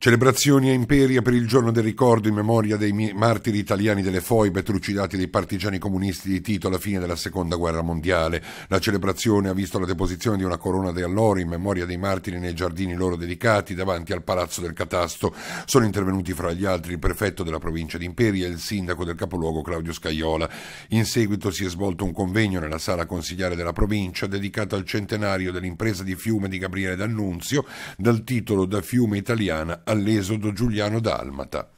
Celebrazioni a Imperia per il giorno del ricordo in memoria dei martiri italiani delle foibe trucidati dai partigiani comunisti di Tito alla fine della seconda guerra mondiale. La celebrazione ha visto la deposizione di una corona di alloro in memoria dei martiri nei giardini loro dedicati davanti al palazzo del Catasto. Sono intervenuti fra gli altri il prefetto della provincia di Imperia e il sindaco del capoluogo Claudio Scaiola. In seguito si è svolto un convegno nella sala consigliare della provincia dedicato al centenario dell'impresa di fiume di Gabriele D'Annunzio dal titolo Da fiume italiana all'esodo giuliano-dalmata.